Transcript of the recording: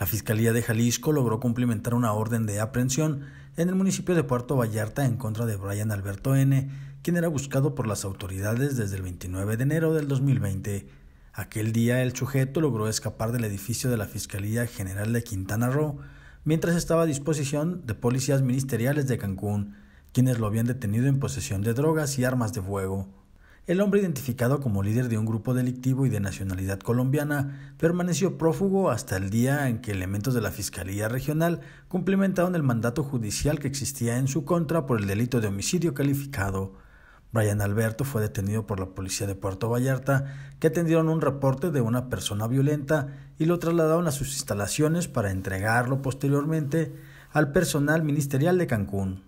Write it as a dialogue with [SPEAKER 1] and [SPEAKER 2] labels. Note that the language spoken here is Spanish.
[SPEAKER 1] La Fiscalía de Jalisco logró cumplimentar una orden de aprehensión en el municipio de Puerto Vallarta en contra de Brian Alberto N., quien era buscado por las autoridades desde el 29 de enero del 2020. Aquel día el sujeto logró escapar del edificio de la Fiscalía General de Quintana Roo, mientras estaba a disposición de policías ministeriales de Cancún, quienes lo habían detenido en posesión de drogas y armas de fuego. El hombre identificado como líder de un grupo delictivo y de nacionalidad colombiana permaneció prófugo hasta el día en que elementos de la Fiscalía Regional cumplimentaron el mandato judicial que existía en su contra por el delito de homicidio calificado. Brian Alberto fue detenido por la policía de Puerto Vallarta, que atendieron un reporte de una persona violenta y lo trasladaron a sus instalaciones para entregarlo posteriormente al personal ministerial de Cancún.